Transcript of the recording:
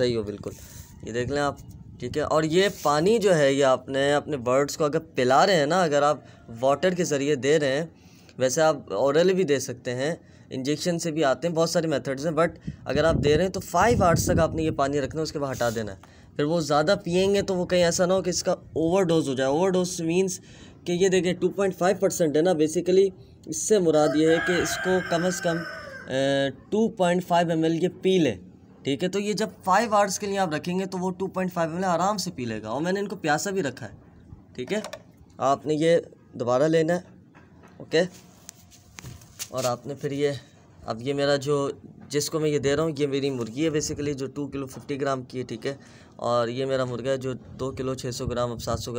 सही हो बिल्कुल ये देख लें आप ठीक है और ये पानी जो है ये आपने अपने बर्ड्स को अगर पिला रहे हैं ना अगर आप वाटर के ज़रिए दे रहे हैं वैसे आप औरल भी दे सकते हैं इंजेक्शन से भी आते हैं बहुत सारे मेथड्स हैं बट अगर आप दे रहे हैं तो फाइव आवर्स तक आपने ये पानी रखना है उसके बाद हटा देना है फिर वो ज़्यादा पियेंगे तो वो कहीं ऐसा ना हो कि इसका ओवरडोज हो जाए ओवरडोज मीन्स कि ये देखिए टू पॉइंट फाइव परसेंट है ना बेसिकली इससे मुराद ये है कि इसको कम अज़ कम two point five M L ये पी लें ठीक है तो ये जब फाइव आवर्स के लिए आप रखेंगे तो वो टू पॉइंट फाइव एम आराम से पी लेगा और मैंने इनको प्यासा भी रखा है ठीक है आपने ये दोबारा लेना है ओके और आपने फिर ये अब ये मेरा जो जिसको मैं ये दे रहा हूँ ये मेरी मुर्गी है बेसिकली जो टू किलो फिफ्टी ग्राम की है ठीक है और ये मेरा मुर्गा है जो दो किलो छः सौ ग्राम अब सात सौ